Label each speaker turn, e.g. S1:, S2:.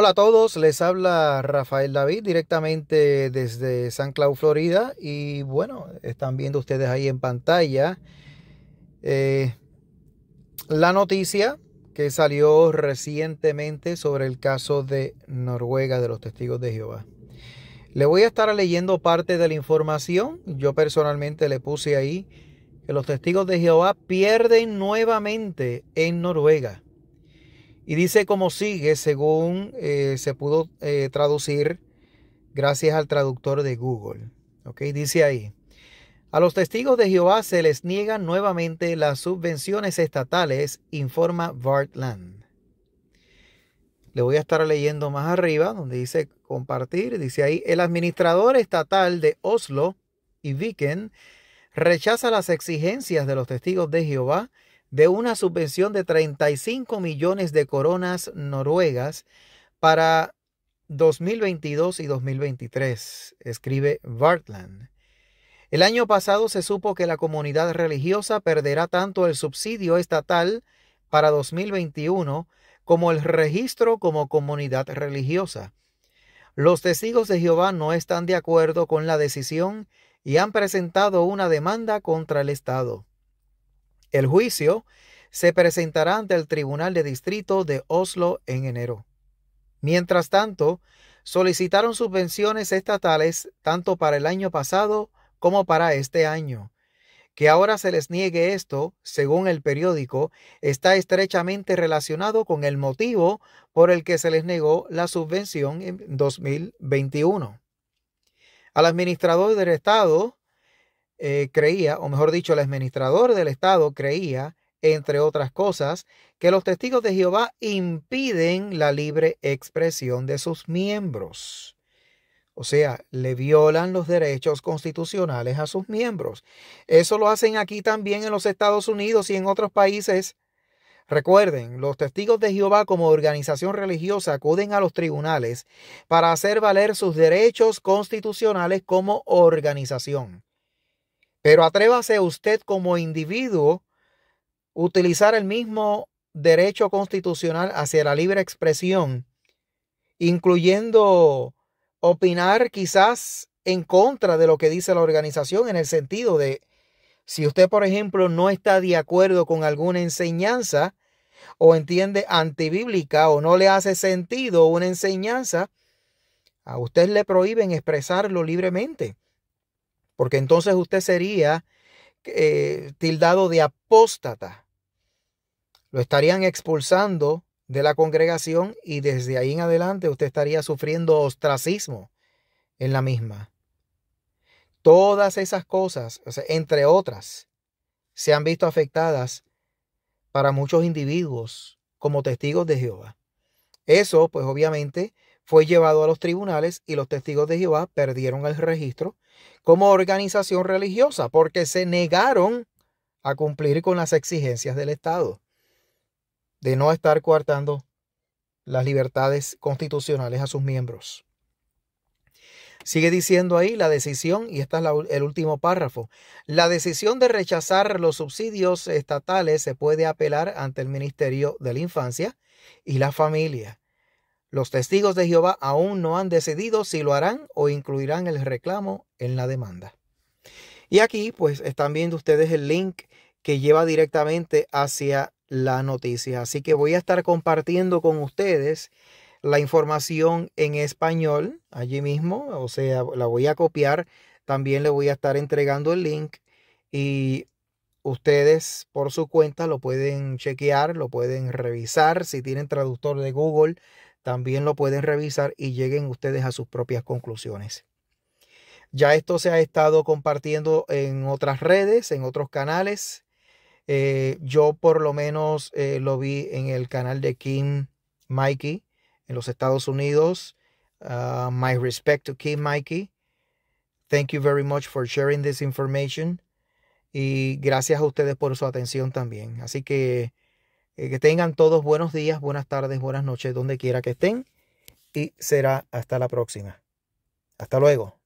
S1: Hola a todos, les habla Rafael David directamente desde San Cloud, Florida. Y bueno, están viendo ustedes ahí en pantalla eh, la noticia que salió recientemente sobre el caso de Noruega de los testigos de Jehová. Le voy a estar leyendo parte de la información. Yo personalmente le puse ahí que los testigos de Jehová pierden nuevamente en Noruega. Y dice como sigue, según eh, se pudo eh, traducir gracias al traductor de Google. ¿Ok? Dice ahí. A los testigos de Jehová se les niegan nuevamente las subvenciones estatales, informa Bartland. Le voy a estar leyendo más arriba, donde dice compartir. Dice ahí, el administrador estatal de Oslo y Viken rechaza las exigencias de los testigos de Jehová de una subvención de 35 millones de coronas noruegas para 2022 y 2023, escribe Bartland. El año pasado se supo que la comunidad religiosa perderá tanto el subsidio estatal para 2021 como el registro como comunidad religiosa. Los testigos de Jehová no están de acuerdo con la decisión y han presentado una demanda contra el Estado. El juicio se presentará ante el Tribunal de Distrito de Oslo en enero. Mientras tanto, solicitaron subvenciones estatales tanto para el año pasado como para este año. Que ahora se les niegue esto, según el periódico, está estrechamente relacionado con el motivo por el que se les negó la subvención en 2021. Al administrador del Estado, eh, creía, o mejor dicho, el administrador del Estado creía, entre otras cosas, que los testigos de Jehová impiden la libre expresión de sus miembros. O sea, le violan los derechos constitucionales a sus miembros. Eso lo hacen aquí también en los Estados Unidos y en otros países. Recuerden, los testigos de Jehová como organización religiosa acuden a los tribunales para hacer valer sus derechos constitucionales como organización. Pero atrévase usted como individuo utilizar el mismo derecho constitucional hacia la libre expresión, incluyendo opinar quizás en contra de lo que dice la organización, en el sentido de, si usted, por ejemplo, no está de acuerdo con alguna enseñanza o entiende antibíblica o no le hace sentido una enseñanza, a usted le prohíben expresarlo libremente porque entonces usted sería eh, tildado de apóstata. Lo estarían expulsando de la congregación y desde ahí en adelante usted estaría sufriendo ostracismo en la misma. Todas esas cosas, entre otras, se han visto afectadas para muchos individuos como testigos de Jehová. Eso, pues obviamente, fue llevado a los tribunales y los testigos de Jehová perdieron el registro como organización religiosa porque se negaron a cumplir con las exigencias del Estado de no estar coartando las libertades constitucionales a sus miembros. Sigue diciendo ahí la decisión, y este es el último párrafo, la decisión de rechazar los subsidios estatales se puede apelar ante el Ministerio de la Infancia y la Familia. Los testigos de Jehová aún no han decidido si lo harán o incluirán el reclamo en la demanda. Y aquí pues están viendo ustedes el link que lleva directamente hacia la noticia. Así que voy a estar compartiendo con ustedes la información en español allí mismo. O sea, la voy a copiar. También le voy a estar entregando el link y ustedes por su cuenta lo pueden chequear, lo pueden revisar. Si tienen traductor de Google, también lo pueden revisar y lleguen ustedes a sus propias conclusiones. Ya esto se ha estado compartiendo en otras redes, en otros canales. Eh, yo por lo menos eh, lo vi en el canal de Kim Mikey en los Estados Unidos. Ah, my respect to Kim Mikey. Thank you very much for sharing this information. Y gracias a ustedes por su atención también. Así que eh, que tengan todos buenos días, buenas tardes, buenas noches, donde quiera que estén. Y será hasta la próxima. Hasta luego.